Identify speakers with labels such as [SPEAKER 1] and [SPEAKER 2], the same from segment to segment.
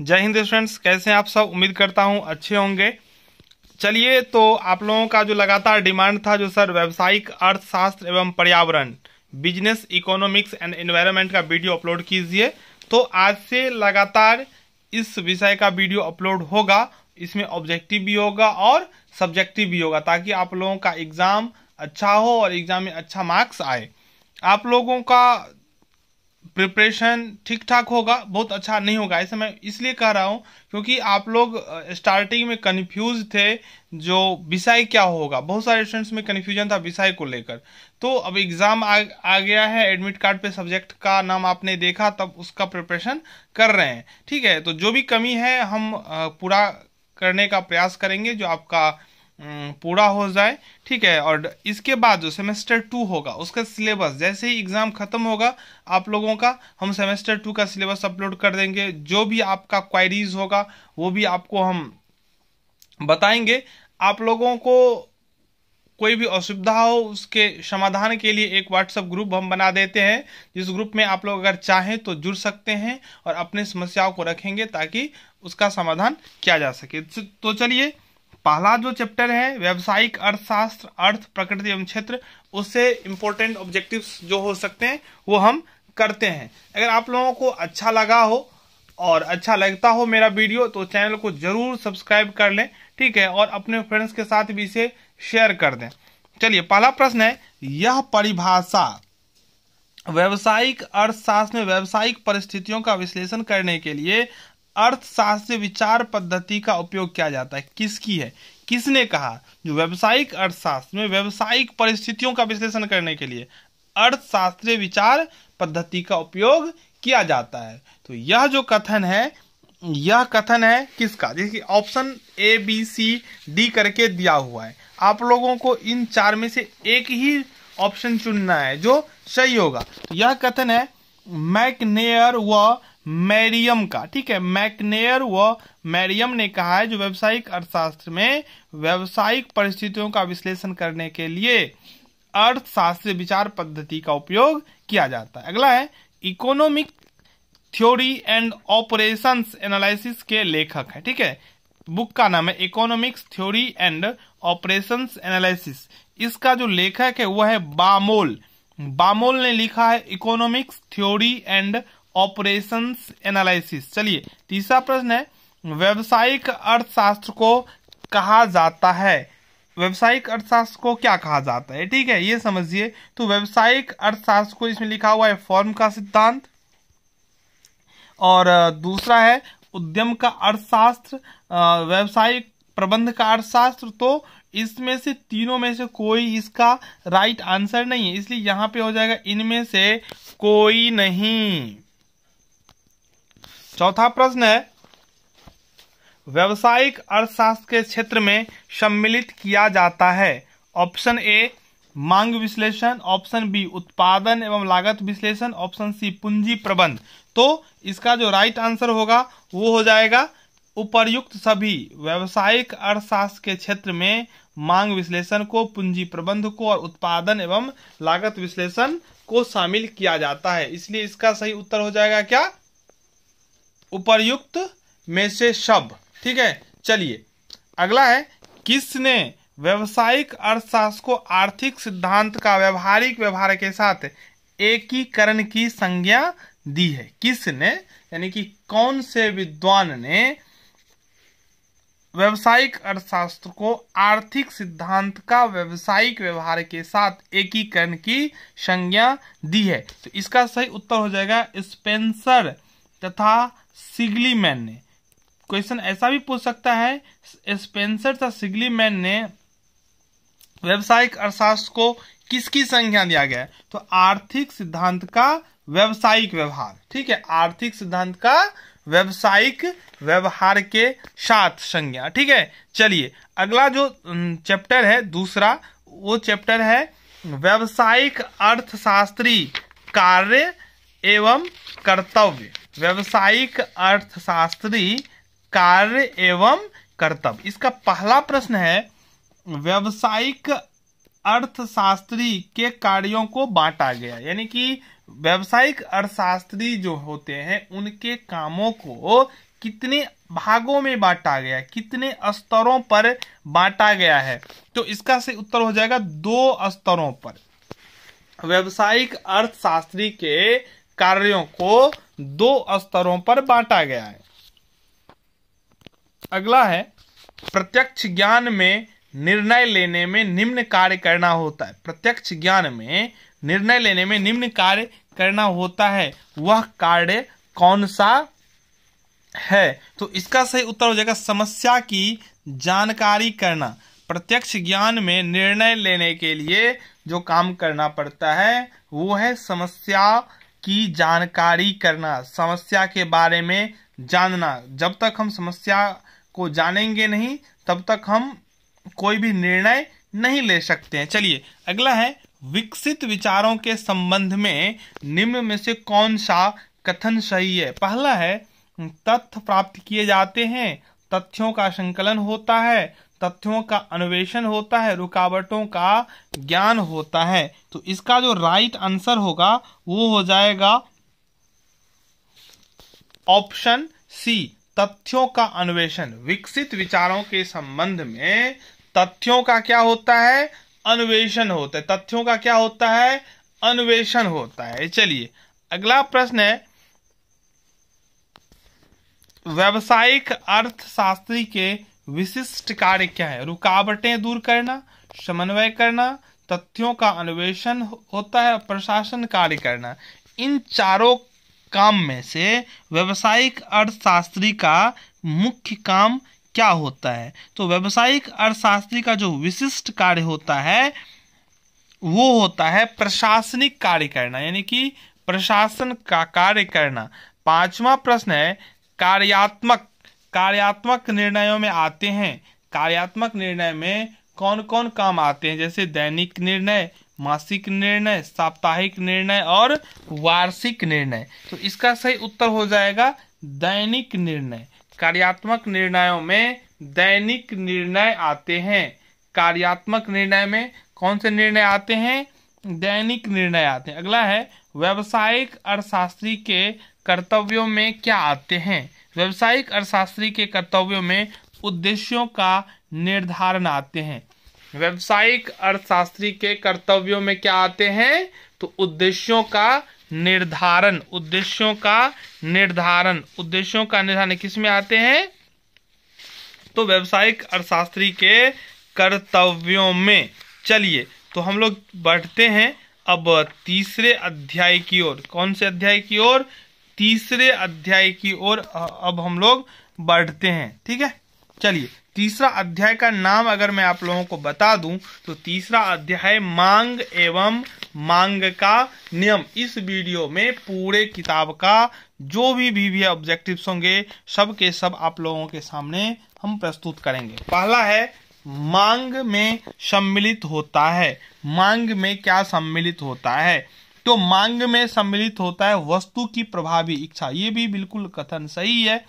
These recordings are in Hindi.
[SPEAKER 1] जय हिंद स्टूडेंट्स कैसे हैं आप सब उम्मीद करता हूं अच्छे होंगे चलिए तो आप लोगों का जो लगातार डिमांड था जो सर व्यवसायिक अर्थशास्त्र एवं पर्यावरण बिजनेस इकोनॉमिक्स एंड एनवायरनमेंट का वीडियो अपलोड कीजिए तो आज से लगातार इस विषय का वीडियो अपलोड होगा इसमें ऑब्जेक्टिव भी होगा और सब्जेक्टिव भी होगा ताकि आप लोगों का एग्ज़ाम अच्छा हो और एग्ज़ाम में अच्छा मार्क्स आए आप लोगों का प्रिपरेशन ठीक ठाक होगा बहुत अच्छा नहीं होगा ऐसे मैं इसलिए कह रहा हूँ क्योंकि आप लोग स्टार्टिंग में कन्फ्यूज थे जो विषय क्या होगा बहुत सारे स्टूडेंट्स में कन्फ्यूजन था विषय को लेकर तो अब एग्ज़ाम आ, आ गया है एडमिट कार्ड पे सब्जेक्ट का नाम आपने देखा तब उसका प्रिपरेशन कर रहे हैं ठीक है तो जो भी कमी है हम पूरा करने का प्रयास करेंगे जो आपका हम्म, पूरा हो जाए ठीक है और इसके बाद जो सेमेस्टर टू होगा उसका सिलेबस जैसे ही एग्ज़ाम ख़त्म होगा आप लोगों का हम सेमेस्टर टू का सिलेबस अपलोड कर देंगे जो भी आपका क्वायरीज होगा वो भी आपको हम बताएंगे आप लोगों को कोई भी असुविधा हो उसके समाधान के लिए एक व्हाट्सएप ग्रुप हम बना देते हैं जिस ग्रुप में आप लोग अगर चाहें तो जुड़ सकते हैं और अपने समस्याओं को रखेंगे ताकि उसका समाधान किया जा सके तो, तो चलिए पहला जो चैप्टर है व्यवसायिक अर्थशास्त्र अर्थ प्रकृति एवं क्षेत्र उससे इम्पोर्टेंट ऑब्जेक्टिव्स जो हो सकते हैं वो हम करते हैं अगर आप लोगों को अच्छा लगा हो और अच्छा लगता हो मेरा वीडियो तो चैनल को जरूर सब्सक्राइब कर लें ठीक है और अपने फ्रेंड्स के साथ भी इसे शेयर कर दें चलिए पहला प्रश्न है यह परिभाषा व्यवसायिक अर्थशास्त्र में व्यवसायिक परिस्थितियों का विश्लेषण करने के लिए अर्थशास्त्र विचार पद्धति का उपयोग किया जाता है किसकी है किसने कहा जो व्यवसायिक अर्थशास्त्र में व्यवसायिक परिस्थितियों का विश्लेषण करने के लिए अर्थशास्त्रीय विचार पद्धति का उपयोग किया जाता है तो यह जो कथन है यह कथन है किसका जिसकी option A B C D करके दिया हुआ है आप लोगों को इन चार में से एक ही ऑप्शन चुनना है जो सही होगा यह कथन है मैकनेयर व मैरियम का ठीक है मैकनेयर व मैरियम ने कहा है जो व्यवसायिक अर्थशास्त्र में व्यवसायिक परिस्थितियों का विश्लेषण करने के लिए अर्थशास्त्र विचार पद्धति का उपयोग किया जाता है अगला है economic theory and operations analysis के लेखक है ठीक है बुक का नाम है economics theory and operations analysis इसका जो लेखक है वह है बामोल बामोल ने लिखा है economics theory and operations analysis चलिए तीसरा प्रश्न है व्यवसायिक अर्थशास्त्र को कहा जाता है व्यवसायिक अर्थशास्त्र को क्या कहा जाता है ठीक है ये समझिए तो व्यवसायिक अर्थशास्त्र को इसमें लिखा हुआ है फॉर्म का सिद्धांत और दूसरा है उद्यम का अर्थशास्त्र व्यवसायिक प्रबंध का अर्थशास्त्र तो इसमें से तीनों में से कोई इसका राइट आंसर नहीं है इसलिए यहां पे हो जाएगा इनमें से कोई नहीं चौथा प्रश्न है व्यवसायिक अर्थशास्त्र के क्षेत्र में सम्मिलित किया जाता है ऑप्शन ए मांग विश्लेषण ऑप्शन बी उत्पादन एवं लागत विश्लेषण ऑप्शन सी पूंजी प्रबंध तो इसका जो राइट आंसर होगा वो हो जाएगा उपर्युक्त सभी व्यवसायिक अर्थशास्त्र के क्षेत्र में मांग विश्लेषण को पूंजी प्रबंध को और उत्पादन एवं लागत विश्लेषण को शामिल किया जाता है इसलिए इसका सही उत्तर हो जाएगा क्या उपर्युक्त में से शब्द ठीक है चलिए अगला है किसने व्यवसायिक अर्थशास्त्र को आर्थिक सिद्धांत का व्यवहारिक व्यवहार के साथ एकीकरण की संज्ञा दी है किसने यानी कि कौन से विद्वान ने व्यवसायिक अर्थशास्त्र को आर्थिक सिद्धांत का व्यवसायिक व्यवहार के साथ एकीकरण की संज्ञा दी है तो इसका सही उत्तर हो जाएगा स्पेंसर तथा सिगली मैन ने क्वेश्चन ऐसा भी पूछ सकता है स्पेंसर तथा सिगली मैन ने व्यवसायिक अर्थशास्त्र को किसकी संज्ञा दिया गया तो आर्थिक सिद्धांत का व्यवसायिक व्यवहार ठीक है आर्थिक सिद्धांत का व्यवसायिक व्यवहार के साथ संज्ञा ठीक है चलिए अगला जो चैप्टर है दूसरा वो चैप्टर है व्यवसायिक अर्थशास्त्री कार्य एवं कर्तव्य व्यवसायिक अर्थशास्त्री कार्य एवं कर्तव्य इसका पहला प्रश्न है व्यवसायिक अर्थशास्त्री के कार्यों को बांटा गया यानी कि व्यवसायिक अर्थशास्त्री जो होते हैं उनके कामों को कितने भागों में बांटा गया कितने स्तरों पर बांटा गया है तो इसका से उत्तर हो जाएगा दो स्तरों पर व्यवसायिक अर्थशास्त्री के कार्यों को दो स्तरों पर बांटा गया है अगला है प्रत्यक्ष ज्ञान में निर्णय लेने में निम्न कार्य करना होता है प्रत्यक्ष ज्ञान में निर्णय लेने में निम्न कार्य करना होता है वह कार्य कौन सा है तो इसका सही उत्तर हो जाएगा समस्या की जानकारी करना प्रत्यक्ष ज्ञान में निर्णय लेने के लिए जो काम करना पड़ता है वो है समस्या की जानकारी करना समस्या के बारे में जानना जब तक हम समस्या को जानेंगे नहीं तब तक हम कोई भी निर्णय नहीं ले सकते हैं चलिए अगला है विकसित विचारों के संबंध में निम्न में से कौन सा कथन सही है पहला है तथ्य प्राप्त किए जाते हैं तथ्यों का संकलन होता है तथ्यों का अन्वेषण होता है रुकावटों का ज्ञान होता है तो इसका जो राइट आंसर होगा वो हो जाएगा ऑप्शन सी तथ्यों का अन्वेषण विकसित विचारों के संबंध में तथ्यों का क्या होता है अन्वेषण होता है तथ्यों का क्या होता है अन्वेषण होता है चलिए अगला प्रश्न है व्यावसायिक अर्थशास्त्री के विशिष्ट कार्य क्या है रुकावटें दूर करना समन्वय करना तथ्यों का अन्वेषण होता है प्रशासन कार्य करना इन चारों काम में से व्यवसायिक अर्थशास्त्री का मुख्य काम क्या होता है तो व्यवसायिक अर्थशास्त्री का जो विशिष्ट कार्य होता है वो होता है प्रशासनिक कार्य करना यानी कि प्रशासन का कार्य करना पांचवा प्रश्न है कार्यात्मक कार्यात्मक निर्णयों में आते हैं कार्यात्मक निर्णय में कौन कौन काम आते हैं जैसे दैनिक निर्णय मासिक निर्णय साप्ताहिक निर्णय और वार्षिक निर्णय तो इसका सही उत्तर हो जाएगा दैनिक निर्णय कार्यात्मक निर्णयों में दैनिक निर्णय आते हैं कार्यात्मक निर्णय में कौन से निर्णय आते हैं दैनिक निर्णय आते हैं अगला है व्यावसायिक अर्थशास्त्री के कर्तव्यों में क्या आते हैं व्यवसायिक अर्थशास्त्री के कर्तव्यों में उद्देश्यों का निर्धारण आते हैं व्यवसायिक अर्थशास्त्री के कर्तव्यों में क्या आते हैं तो उद्देश्यों का निर्धारण उद्देश्यों का निर्धारण उद्देश्यों का निर्धारण किस में आते हैं तो व्यवसायिक अर्थशास्त्री के कर्तव्यों में चलिए तो हम लोग बढ़ते हैं अब तीसरे अध्याय की ओर कौन से अध्याय की ओर तीसरे अध्याय की ओर अब हम लोग बढ़ते हैं ठीक है चलिए तीसरा अध्याय का नाम अगर मैं आप लोगों को बता दूं तो तीसरा अध्याय मांग एवं मांग का नियम इस वीडियो में पूरे किताब का जो भी भी, भी ऑब्जेक्टिव्स होंगे सब के सब आप लोगों के सामने हम प्रस्तुत करेंगे पहला है मांग में सम्मिलित होता है मांग में क्या सम्मिलित होता है तो मांग में सम्मिलित होता है वस्तु की प्रभावी इच्छा ये भी बिल्कुल कथन सही है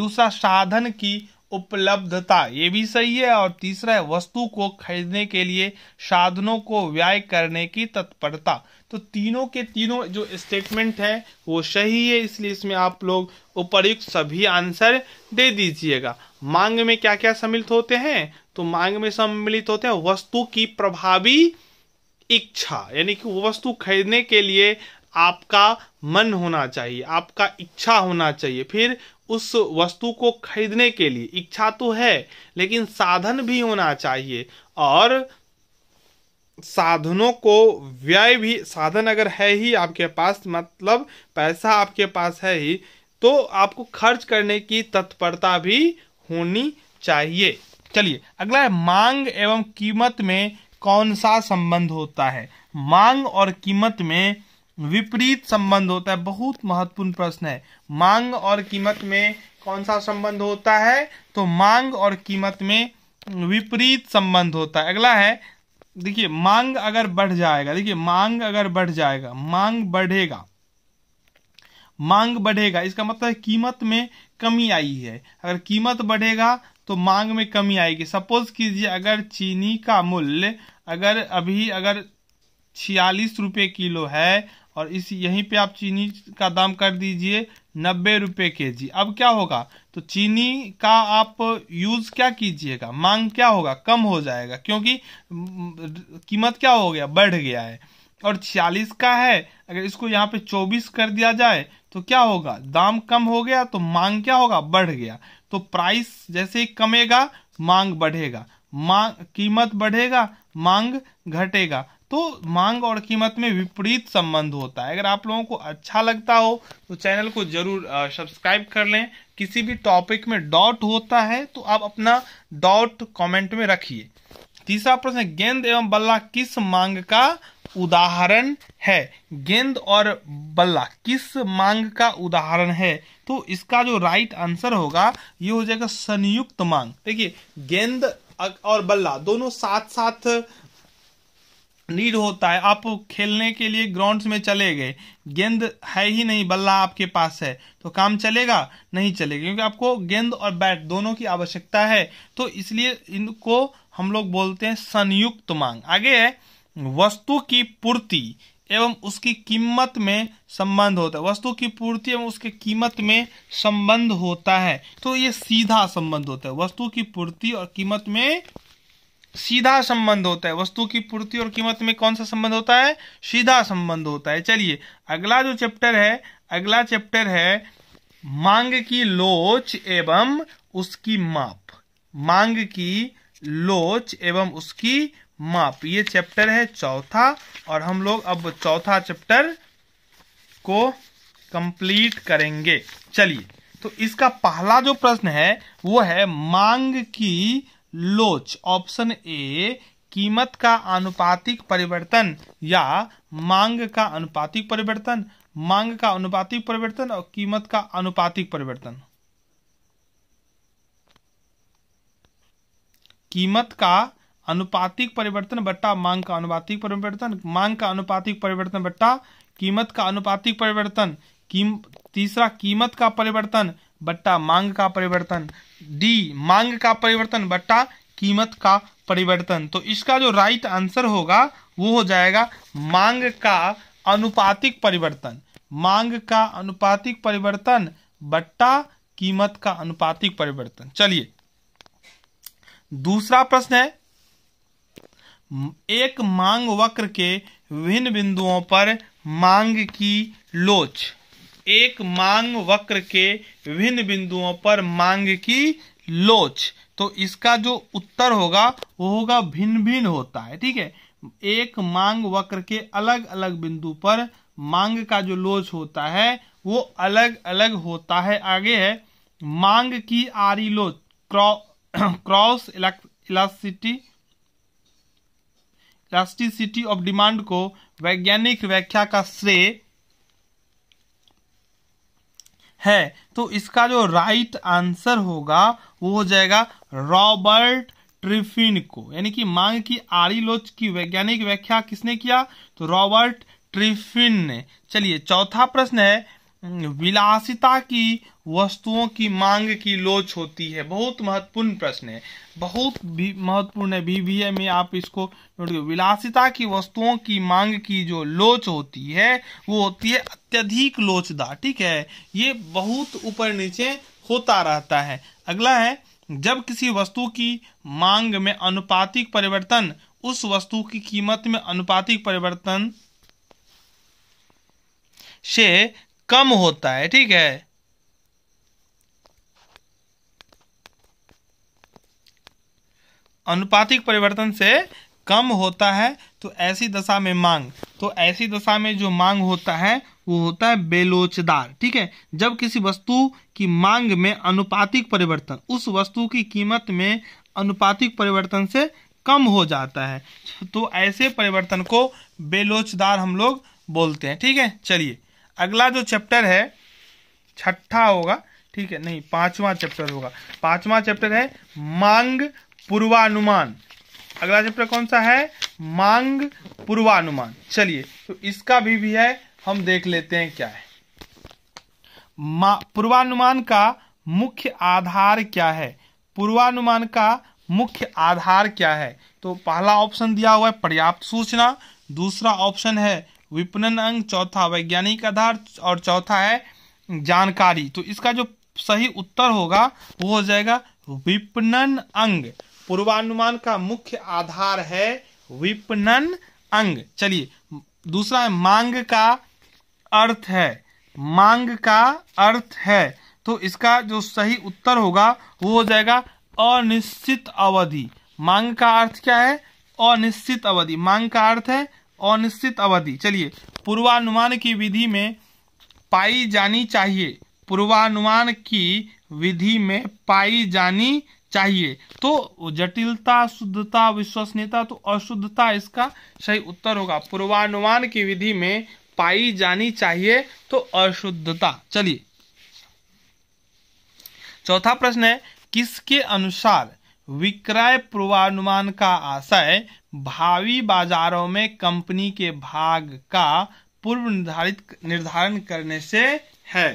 [SPEAKER 1] दूसरा साधन की उपलब्धता ये भी सही है और तीसरा है वस्तु को खरीदने के लिए साधनों को व्यय करने की तत्परता तो तीनों के तीनों जो स्टेटमेंट है वो सही है इसलिए इसमें आप लोग उपरयुक्त सभी आंसर दे दीजिएगा मांग में क्या क्या सम्मिलित होते हैं तो मांग में सम्मिलित होते हैं वस्तु की प्रभावी इच्छा यानी कि वो वस्तु खरीदने के लिए आपका मन होना चाहिए आपका इच्छा होना चाहिए फिर उस वस्तु को खरीदने के लिए इच्छा तो है लेकिन साधन भी होना चाहिए और साधनों को व्यय भी साधन अगर है ही आपके पास मतलब पैसा आपके पास है ही तो आपको खर्च करने की तत्परता भी होनी चाहिए चलिए अगला है मांग एवं कीमत में कौन सा संबंध होता है मांग और कीमत में विपरीत संबंध होता है बहुत महत्वपूर्ण प्रश्न है मांग और कीमत में कौन सा संबंध होता है तो मांग और कीमत में विपरीत संबंध होता है अगला है देखिए मांग अगर बढ़ जाएगा देखिए मांग अगर बढ़ जाएगा मांग बढ़ेगा मांग बढ़ेगा इसका मतलब है कीमत में कमी आई है अगर कीमत बढ़ेगा तो मांग में कमी आएगी सपोज कीजिए अगर चीनी का मूल्य अगर अभी अगर छियालीस रुपये किलो है और इस यहीं पे आप चीनी का दाम कर दीजिए नब्बे रुपये के जी अब क्या होगा तो चीनी का आप यूज़ क्या कीजिएगा मांग क्या होगा कम हो जाएगा क्योंकि कीमत क्या हो गया बढ़ गया है और छियालीस का है अगर इसको यहाँ पे चौबीस कर दिया जाए तो क्या होगा दाम कम हो गया तो मांग क्या होगा बढ़ गया तो प्राइस जैसे ही कमेगा मांग बढ़ेगा मांग कीमत बढ़ेगा मांग घटेगा तो मांग और कीमत में विपरीत संबंध होता है अगर आप लोगों को अच्छा लगता हो तो चैनल को जरूर सब्सक्राइब कर लें किसी भी टॉपिक में डॉट होता है तो आप अपना डॉट कमेंट में रखिए तीसरा प्रश्न गेंद एवं बल्ला किस मांग का उदाहरण है गेंद और बल्ला किस मांग का उदाहरण है तो इसका जो राइट आंसर होगा ये हो जाएगा संयुक्त मांग देखिए गेंद और बल्ला दोनों साथ साथ नीड होता है आप खेलने के लिए ग्राउंड्स में चले गए गेंद है ही नहीं बल्ला आपके पास है तो काम चलेगा नहीं चलेगा क्योंकि आपको गेंद और बैट दोनों की आवश्यकता है तो इसलिए इनको हम लोग बोलते हैं संयुक्त मांग आगे है वस्तु की पूर्ति एवं उसकी कीमत में संबंध होता है वस्तु की पूर्ति एवं उसके कीमत में संबंध होता है तो ये सीधा संबंध होता है वस्तु की पूर्ति और कीमत में सीधा संबंध होता है वस्तु की पूर्ति और कीमत में कौन सा संबंध होता है सीधा संबंध होता है चलिए अगला जो चैप्टर है अगला चैप्टर है मांग की लोच एवं उसकी माप मांग की लोच एवं उसकी माप ये चैप्टर है चौथा और हम लोग अब चौथा चैप्टर को कंप्लीट करेंगे चलिए तो इसका पहला जो प्रश्न है वो है मांग की लोच ऑप्शन ए कीमत का अनुपातिक परिवर्तन या मांग का अनुपातिक परिवर्तन मांग का अनुपातिक परिवर्तन और कीमत का अनुपातिक परिवर्तन कीमत का अनुपातिक परिवर्तन बट्टा मांग का अनुपातिक परिवर्तन मांग का अनुपातिक परिवर्तन बट्टा कीमत का अनुपातिक परिवर्तन कीम तीसरा कीमत का परिवर्तन बट्टा मांग का परिवर्तन डी मांग का परिवर्तन बट्टा कीमत का परिवर्तन तो इसका जो राइट आंसर होगा वो हो जाएगा मांग का अनुपातिक परिवर्तन मांग का अनुपातिक परिवर्तन बट्टा कीमत का अनुपातिक परिवर्तन चलिए दूसरा प्रश्न है एक मांग वक्र के विभिन्न बिंदुओं पर मांग की लोच एक मांग वक्र के विभिन्न बिंदुओं पर मांग की लोच तो इसका जो उत्तर होगा वो होगा भिन्न भिन्न होता है ठीक है एक मांग वक्र के अलग अलग बिंदु पर मांग का जो लोच होता है वो अलग अलग होता है आगे है मांग की आरी लोच cross cross elasticity plasticity of demand को वैज्ञानिक व्याख्या का श्रेय है तो इसका जो राइट आंसर होगा वो हो जाएगा रॉबर्ट ट्रिफिन को यानी कि मांग की आरी लोच की वैज्ञानिक व्याख्या किसने किया तो रॉबर्ट ट्रिफिन ने चलिए चौथा प्रश्न है विलासिता की वस्तुओं की मांग की लोच होती है बहुत महत्वपूर्ण प्रश्न है बहुत भी महत्वपूर्ण है बीबीए में आप इसको विलासिता की वस्तुओं की मांग की जो लोच होती है वो होती है अत्यधिक लोचदार ठीक है ये बहुत ऊपर नीचे होता रहता है अगला है जब किसी वस्तु की मांग में अनुपातिक परिवर्तन उस वस्तु की कीमत में अनुपातिक परिवर्तन से कम होता है ठीक है अनुपातिक परिवर्तन से कम होता है तो ऐसी दशा में मांग तो ऐसी दशा में जो मांग होता है वो होता है बेलोचदार ठीक है जब किसी वस्तु की मांग में अनुपातिक परिवर्तन उस वस्तु की कीमत में अनुपातिक परिवर्तन से कम हो जाता है तो ऐसे परिवर्तन को बेलोचदार हम लोग बोलते हैं ठीक है चलिए अगला जो चैप्टर है छठा होगा ठीक है नहीं पांचवा चैप्टर होगा पांचवा चैप्टर है मांग पूर्वानुमान अगला चैप्टर कौन सा है मांग पूर्वानुमान चलिए तो इसका भी भी है हम देख लेते हैं क्या है पूर्वानुमान का मुख्य आधार क्या है पूर्वानुमान का मुख्य आधार क्या है तो पहला ऑप्शन दिया हुआ है पर्याप्त सूचना दूसरा ऑप्शन है विपणन अंग चौथा वैज्ञानिक आधार और चौथा है जानकारी तो इसका जो सही उत्तर होगा वो हो जाएगा विपणन अंग पूर्वानुमान का मुख्य आधार है विपणन अंग चलिए दूसरा है मांग का अर्थ है मांग का अर्थ है तो इसका जो सही उत्तर होगा वो हो जाएगा अनिश्चित अवधि मांग का अर्थ क्या है अनिश्चित अवधि मांग का अर्थ है अनिश्चित अवधि चलिए पूर्वानुमान की विधि में पाई जानी चाहिए पूर्वानुमान की विधि में पाई जानी चाहिए तो जटिलता शुद्धता विश्वसनीयता तो अशुद्धता इसका सही उत्तर होगा पूर्वानुमान की विधि में पाई जानी चाहिए तो अशुद्धता चलिए चौथा प्रश्न है किसके अनुसार विक्रय पूर्वानुमान का आशय भावी बाजारों में कंपनी के भाग का पूर्व निर्धारित निर्धारण करने से है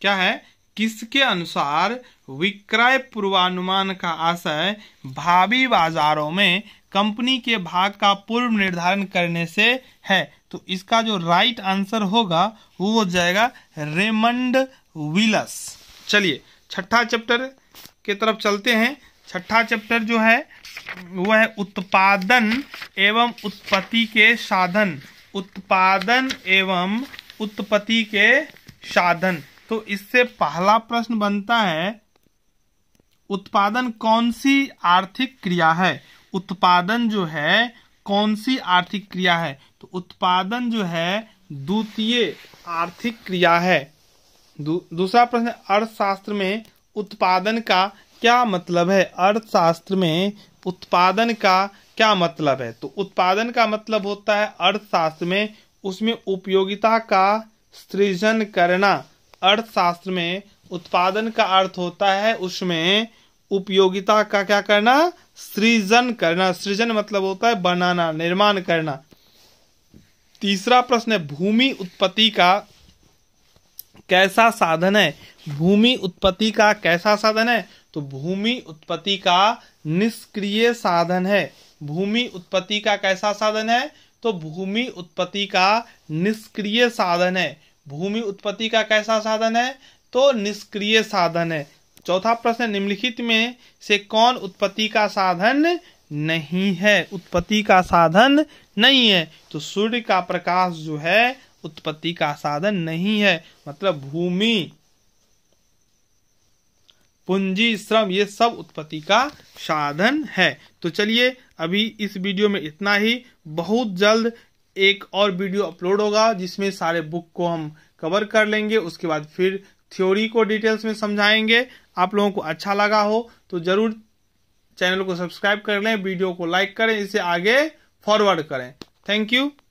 [SPEAKER 1] क्या है किसके अनुसार विक्रय पूर्वानुमान का आशय भावी बाजारों में कंपनी के भाग का पूर्व निर्धारण करने से है तो इसका जो राइट आंसर होगा वो हो जाएगा रेमंड विलस चलिए छठा चैप्टर के तरफ चलते हैं छठा चैप्टर जो है वह है उत्पादन एवं उत्पत्ति के साधन उत्पादन एवं उत्पत्ति के साधन तो इससे पहला प्रश्न बनता है उत्पादन कौन सी आर्थिक क्रिया है उत्पादन जो है कौन सी आर्थिक क्रिया है तो उत्पादन जो है द्वितीय आर्थिक क्रिया है दूसरा प्रश्न अर्थशास्त्र में उत्पादन का क्या मतलब है अर्थशास्त्र में उत्पादन का क्या मतलब है तो उत्पादन का मतलब होता है अर्थशास्त्र में उसमें उपयोगिता का सृजन करना अर्थशास्त्र में उत्पादन का अर्थ होता है उसमें उपयोगिता का क्या करना सृजन करना सृजन मतलब होता है बनाना निर्माण करना तीसरा प्रश्न है भूमि उत्पत्ति का कैसा साधन है भूमि उत्पत्ति का कैसा साधन है तो भूमि उत्पत्ति का निष्क्रिय साधन है भूमि उत्पत्ति का कैसा साधन है तो भूमि उत्पत्ति का निष्क्रिय साधन है भूमि उत्पत्ति का कैसा साधन है तो निष्क्रिय साधन है चौथा प्रश्न निम्नलिखित में से कौन उत्पत्ति का साधन नहीं है उत्पत्ति का साधन नहीं है तो सूर्य का प्रकाश जो है उत्पत्ति का साधन नहीं है मतलब भूमि पूंजी श्रम ये सब उत्पत्ति का साधन है तो चलिए अभी इस वीडियो में इतना ही बहुत जल्द एक और वीडियो अपलोड होगा जिसमें सारे बुक को हम कवर कर लेंगे उसके बाद फिर थ्योरी को डिटेल्स में समझाएंगे आप लोगों को अच्छा लगा हो तो जरूर चैनल को सब्सक्राइब कर लें वीडियो को लाइक करें इसे आगे फॉरवर्ड करें थैंक यू